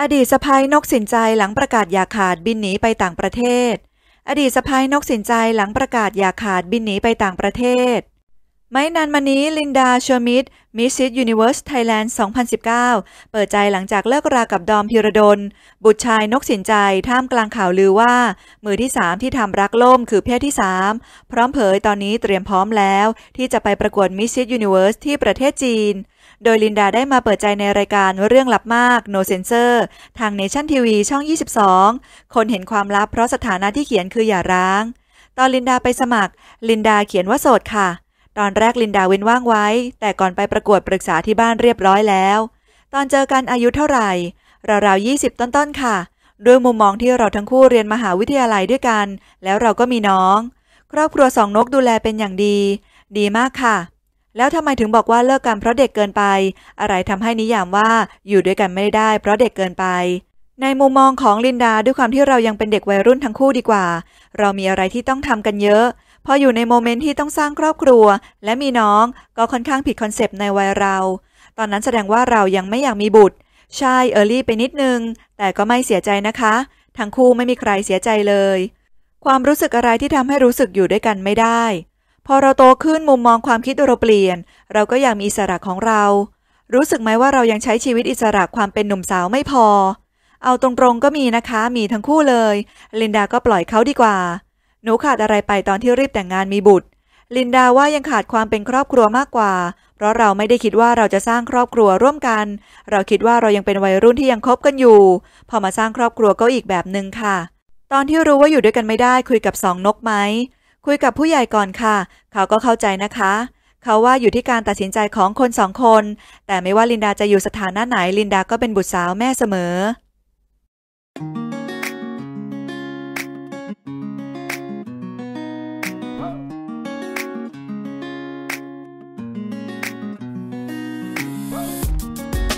อดีตสะพายนกสินใจหลังประกาศอย่าขาดบินหนีไปต่างประเทศ อดีตสะพายนกสินใจหลังประกาศอย่าขาดบินหนีไปต่างประเทศไม่นานมานี้ ลินดาชวมิดมิสซิสยูนิเวอร์ส ไทยแลนด์ 2019 เปิดใจหลังจากเลิกรากับดอมพิรดล บุตรชายนกสินใจท่ามกลางข่าวลือว่า มือที่ 3 ที่ทำรักล่มคือเพศที่ 3 พร้อมเผยตอนนี้เตรียมพร้อมแล้ว ที่จะไปประกวดมิสซิสยูนิเวอร์ส ที่ประเทศจีน โดยลินดาได้มาเปิดใจในรายการเรื่องลับมาก No s e n s o r ทาง Nation TV ช่อง 22 คนเห็นความลับเพราะสถานะที่เขียนคืออย่าร้าง ตอนลินดาไปสมัคร ลินดาเขียนว่าโสดค่ะตอนแรกลินดาเว้นว่างไว้ แต่ก่อนไปประกวดปรึกษาที่บ้านเรียบร้อยแล้ว ตอนเจอกันอายุเท่าไหร่ราวๆยี่สิบต้นๆค่ะ ด้วยมุมมองที่เราทั้งคู่เรียนมหาวิทยาลัยด้วยกัน แล้วเราก็มีน้อง ครอบครัวสองนกดูแลเป็นอย่างดี ดีมากค่ะ แล้วทำไมถึงบอกว่าเลิกกันเพราะเด็กเกินไป อะไรทำให้นิยามว่าอยู่ด้วยกันไม่ได้ เพราะเด็กเกินไป ในมุมมองของลินดาด้วยความที่เรายังเป็นเด็กวัยรุ่นทั้งคู่ดีกว่า เรามีอะไรที่ต้องทำกันเยอะพออยู่ในโมเมนต์ที่ต้องสร้างครอบครัว และมีน้องก็ค่อนข้างผิดคอนเซปต์ในวัยเรา ตอนนั้นแสดงว่าเรายังไม่อยากมีบุตร ใช่เออร์ลี่ไปนิดนึง แต่ก็ไม่เสียใจนะคะ ทั้งคู่ไม่มีใครเสียใจเลย ความรู้สึกอะไรที่ทำให้รู้สึกอยู่ด้วยกันไม่ได้ พอเราโตขึ้นมุมมองความคิดเราเปลี่ยน เราก็อยากมีอิสระของเรา รู้สึกไหมว่าเรายังใช้ชีวิตอิสระความเป็นหนุ่มสาวไม่พอ เอาตรงๆก็มีนะคะ มีทั้งคู่เลย ลินดาก็ปล่อยเขาดีกว่าหนูขาดอะไรไปตอนที่รีบแต่งงานมีบุตร ลินดาว่ายังขาดความเป็นครอบครัวมากกว่า เพราะเราไม่ได้คิดว่าเราจะสร้างครอบครัวร่วมกัน เราคิดว่าเรายังเป็นวัยรุ่นที่ยังคบกันอยู่ พอมาสร้างครอบครัวก็อีกแบบหนึ่งค่ะ ตอนที่รู้ว่าอยู่ด้วยกันไม่ได้คุยกับสองนกไหมคุยกับผู้ใหญ่ก่อนค่ะ เขาก็เข้าใจนะคะ เขาว่าอยู่ที่การตัดสินใจของคนสองคน แต่ไม่ว่าลินดาจะอยู่สถานะไหนลินดาก็เป็นบุตรสาวแม่เสมอ